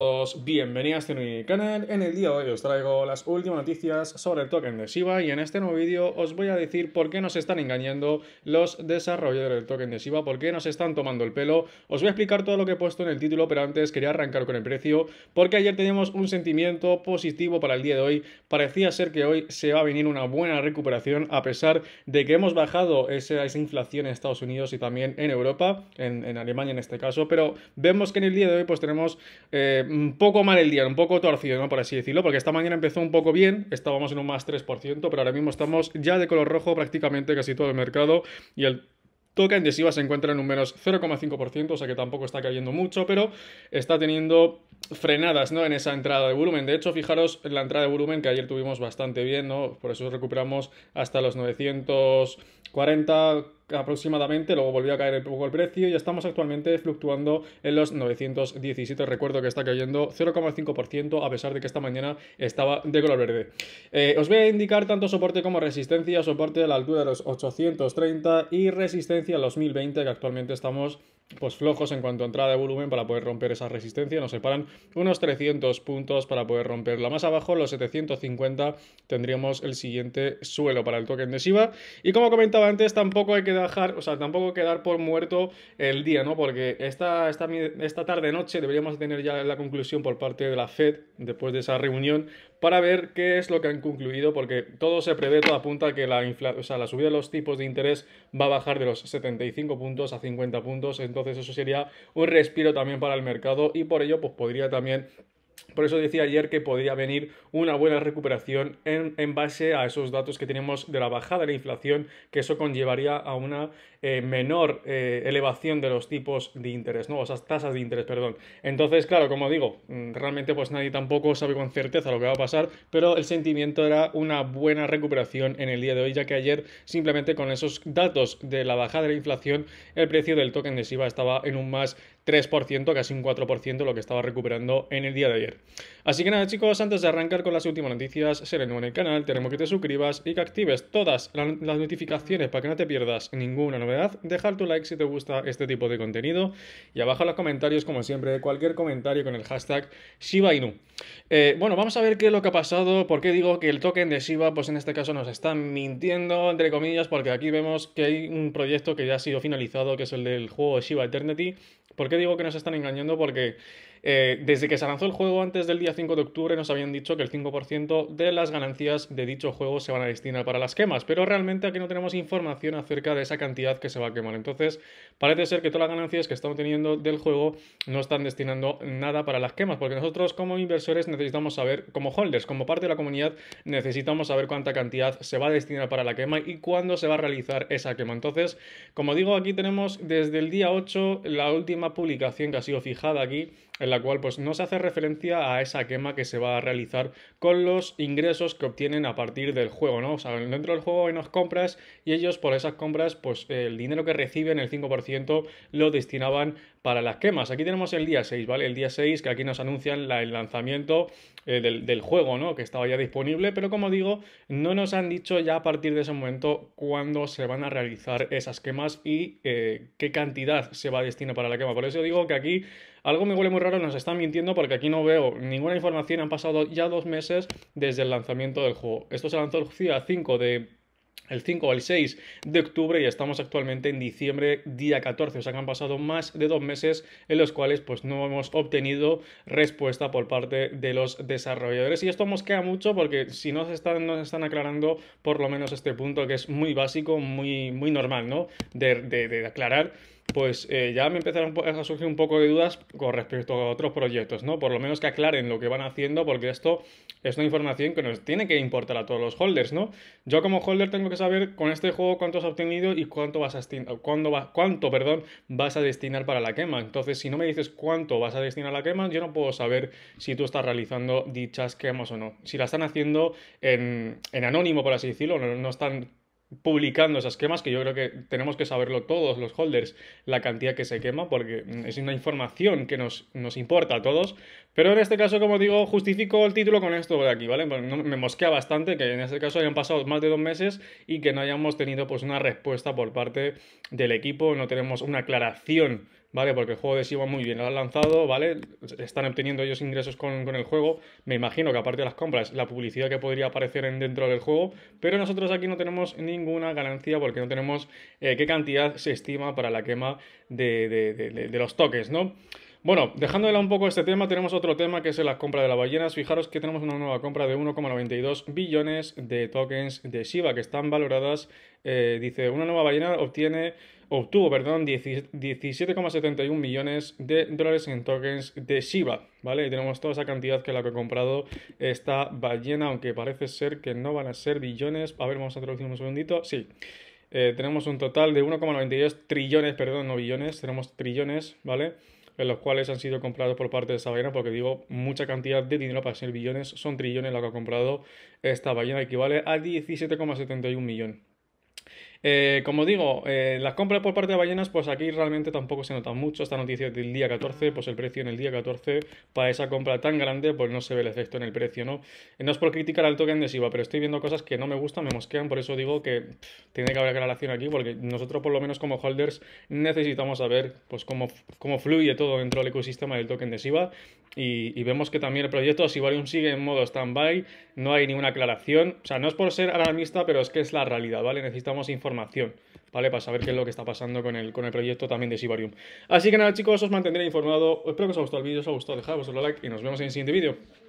Todos bienvenidos a mi este canal. En el día de hoy os traigo las últimas noticias sobre el token de Shiba y en este nuevo vídeo os voy a decir por qué nos están engañando los desarrolladores del token de Shiba, por qué nos están tomando el pelo. Os voy a explicar todo lo que he puesto en el título, pero antes quería arrancar con el precio porque ayer teníamos un sentimiento positivo para el día de hoy. Parecía ser que hoy se va a venir una buena recuperación a pesar de que hemos bajado esa, inflación en Estados Unidos y también en Europa, en, Alemania en este caso, pero vemos que en el día de hoy pues tenemos... Eh, un poco mal el día, un poco torcido, ¿no? Por así decirlo, porque esta mañana empezó un poco bien, estábamos en un más 3%, pero ahora mismo estamos ya de color rojo prácticamente casi todo el mercado y el toque de se encuentra en un menos 0,5%, o sea que tampoco está cayendo mucho, pero está teniendo frenadas ¿no? en esa entrada de volumen. De hecho, fijaros en la entrada de volumen que ayer tuvimos bastante bien, ¿no? por eso recuperamos hasta los 940 aproximadamente, luego volvió a caer un poco el precio y estamos actualmente fluctuando en los 917. Recuerdo que está cayendo 0,5% a pesar de que esta mañana estaba de color verde. Eh, os voy a indicar tanto soporte como resistencia, soporte a la altura de los 830 y resistencia a los 1020 que actualmente estamos pues flojos en cuanto a entrada de volumen para poder romper esa resistencia. Nos separan unos 300 puntos para poder romperla. Más abajo, los 750, tendríamos el siguiente suelo para el toque de Shiba. Y como comentaba antes, tampoco hay que dejar, o sea, tampoco quedar dar por muerto el día, ¿no? Porque esta, esta, esta tarde-noche deberíamos tener ya la conclusión por parte de la FED, después de esa reunión para ver qué es lo que han concluido, porque todo se prevé, todo apunta que la, o sea, la subida de los tipos de interés va a bajar de los 75 puntos a 50 puntos, entonces eso sería un respiro también para el mercado y por ello pues podría también por eso decía ayer que podría venir una buena recuperación en, base a esos datos que tenemos de la bajada de la inflación, que eso conllevaría a una eh, menor eh, elevación de los tipos de interés, ¿no? O tasas de interés, perdón. Entonces, claro, como digo, mm, realmente pues nadie tampoco sabe con certeza lo que va a pasar, pero el sentimiento era una buena recuperación en el día de hoy, ya que ayer simplemente con esos datos de la bajada de la inflación, el precio del token de SIBA estaba en un más 3%, casi un 4% lo que estaba recuperando en el día de ayer. Así que nada chicos, antes de arrancar con las últimas noticias, seré nuevo en el canal, tenemos que te suscribas y que actives todas las notificaciones para que no te pierdas ninguna novedad, dejar tu like si te gusta este tipo de contenido y abajo en los comentarios, como siempre, cualquier comentario con el hashtag Shiba Inu. Eh, bueno, vamos a ver qué es lo que ha pasado, por qué digo que el token de Shiba, pues en este caso nos están mintiendo, entre comillas, porque aquí vemos que hay un proyecto que ya ha sido finalizado, que es el del juego Shiba Eternity, ¿Por qué digo que nos están engañando? Porque eh, desde que se lanzó el juego antes del día 5 de octubre nos habían dicho que el 5% de las ganancias de dicho juego se van a destinar para las quemas, pero realmente aquí no tenemos información acerca de esa cantidad que se va a quemar. Entonces, parece ser que todas las ganancias que estamos teniendo del juego no están destinando nada para las quemas, porque nosotros como inversores necesitamos saber, como holders, como parte de la comunidad, necesitamos saber cuánta cantidad se va a destinar para la quema y cuándo se va a realizar esa quema. Entonces, como digo, aquí tenemos desde el día 8 la última publicación que ha sido fijada aquí en la cual pues, no se hace referencia a esa quema que se va a realizar con los ingresos que obtienen a partir del juego, ¿no? O sea, dentro del juego hay unas compras y ellos por esas compras, pues el dinero que reciben, el 5%, lo destinaban para las quemas. Aquí tenemos el día 6, ¿vale? El día 6 que aquí nos anuncian el lanzamiento eh, del, juego, ¿no? Que estaba ya disponible, pero como digo, no nos han dicho ya a partir de ese momento cuándo se van a realizar esas quemas y eh, qué cantidad se va a destinar para la quema. Por eso digo que aquí algo me huele muy raro, nos están mintiendo porque aquí no veo ninguna información. Han pasado ya dos meses desde el lanzamiento del juego. Esto se lanzó el día 5 de el 5 al 6 de octubre y estamos actualmente en diciembre día 14, o sea que han pasado más de dos meses en los cuales pues no hemos obtenido respuesta por parte de los desarrolladores y esto mosquea mucho porque si no se están, nos están aclarando por lo menos este punto que es muy básico, muy, muy normal, ¿no? de aclarar pues eh, ya me empezaron a surgir un poco de dudas con respecto a otros proyectos, ¿no? Por lo menos que aclaren lo que van haciendo, porque esto es una información que nos tiene que importar a todos los holders, ¿no? Yo como holder tengo que saber con este juego cuánto has obtenido y cuánto vas a, cuándo cuánto, perdón, vas a destinar para la quema. Entonces, si no me dices cuánto vas a destinar a la quema, yo no puedo saber si tú estás realizando dichas quemas o no. Si la están haciendo en, en anónimo, por así decirlo, no están publicando esas quemas, que yo creo que tenemos que saberlo todos los holders, la cantidad que se quema, porque mm, es una información que nos, nos importa a todos. Pero en este caso, como digo, justifico el título con esto de aquí, ¿vale? Pues me mosquea bastante que en este caso hayan pasado más de dos meses y que no hayamos tenido pues una respuesta por parte del equipo, no tenemos una aclaración ¿vale? Porque el juego de muy bien, lo han lanzado, ¿vale? Están obteniendo ellos ingresos con, el juego. Me imagino que aparte de las compras, la publicidad que podría aparecer en, dentro del juego, pero nosotros aquí no tenemos ninguna ganancia porque no tenemos eh, qué cantidad se estima para la quema de, de los toques, ¿no? Bueno, dejándola un poco este tema, tenemos otro tema que es la compra de las ballenas. Fijaros que tenemos una nueva compra de 1,92 billones de tokens de Shiba que están valoradas. Eh, dice, una nueva ballena obtiene, obtuvo perdón, 17,71 millones de dólares en tokens de Shiba. ¿Vale? Y tenemos toda esa cantidad que la que ha comprado esta ballena, aunque parece ser que no van a ser billones. A ver, vamos a traducir un segundito. Sí. Eh, tenemos un total de 1,92 trillones, perdón, no billones, tenemos trillones, ¿vale? en los cuales han sido comprados por parte de esta ballena, porque digo, mucha cantidad de dinero para ser billones, son trillones lo que ha comprado esta ballena, equivale a 17,71 millones. Eh, como digo, eh, las compras por parte de ballenas, pues aquí realmente tampoco se nota mucho. Esta noticia del día 14, pues el precio en el día 14 para esa compra tan grande, pues no se ve el efecto en el precio, ¿no? No es por criticar al token de pero estoy viendo cosas que no me gustan, me mosquean, por eso digo que tiene que haber aclaración aquí, porque nosotros por lo menos como holders necesitamos saber pues cómo, fluye todo dentro del ecosistema del token de y, vemos que también el proyecto Sibarium sigue en modo stand-by, no hay ninguna aclaración, o sea, no es por ser alarmista, pero es que es la realidad, ¿vale? Necesitamos información información, ¿vale? Para saber qué es lo que está pasando con el, proyecto también de Sibarium. Así que nada, chicos, os mantendré informado. Espero que os haya gustado el vídeo, os ha gustado, dejad vuestro like y nos vemos en el siguiente vídeo.